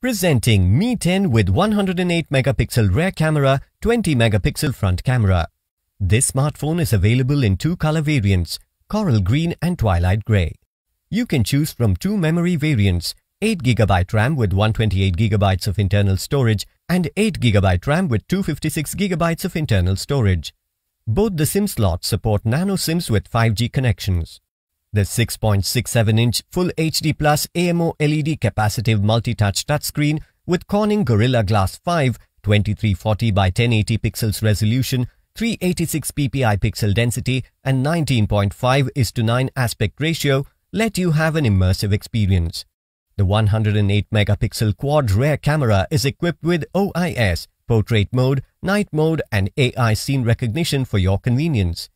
Presenting Mi 10 with 108 megapixel rear camera, 20 megapixel front camera. This smartphone is available in two color variants, Coral Green and Twilight Grey. You can choose from two memory variants, 8GB RAM with 128GB of internal storage and 8GB RAM with 256GB of internal storage. Both the SIM slots support nano SIMs with 5G connections. The 6.67-inch Full HD Plus AMO LED capacitive multi-touch touchscreen with Corning Gorilla Glass 5, 2340 by 1080 pixels resolution, 386 ppi pixel density and 19.5 is to 9 aspect ratio let you have an immersive experience. The 108 megapixel quad rear camera is equipped with OIS, portrait mode, night mode and AI scene recognition for your convenience.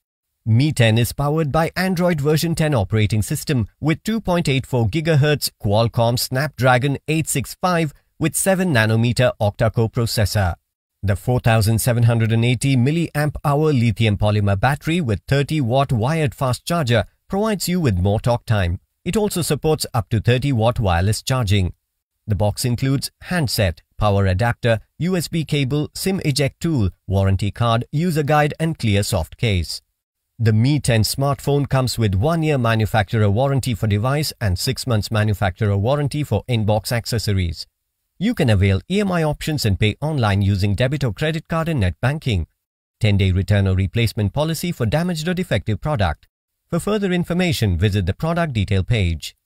Mi 10 is powered by Android version 10 operating system with 2.84 GHz Qualcomm Snapdragon 865 with 7 nanometer octa-core processor. The 4780 mAh lithium polymer battery with 30 watt wired fast charger provides you with more talk time. It also supports up to 30 watt wireless charging. The box includes handset, power adapter, USB cable, SIM eject tool, warranty card, user guide and clear soft case. The Mi 10 smartphone comes with one-year manufacturer warranty for device and six months manufacturer warranty for inbox accessories. You can avail EMI options and pay online using debit or credit card and net banking. 10-day return or replacement policy for damaged or defective product. For further information, visit the product detail page.